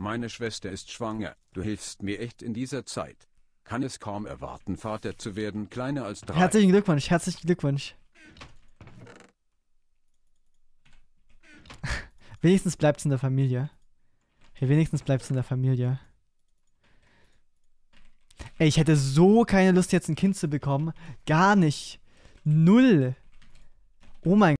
Meine Schwester ist schwanger, du hilfst mir echt in dieser Zeit. Kann es kaum erwarten, Vater zu werden, kleiner als drei. Herzlichen Glückwunsch, herzlichen Glückwunsch. wenigstens bleibt's in der Familie. Hey, wenigstens bleibt's in der Familie. Ey, ich hätte so keine Lust, jetzt ein Kind zu bekommen. Gar nicht. Null. Oh mein Gott.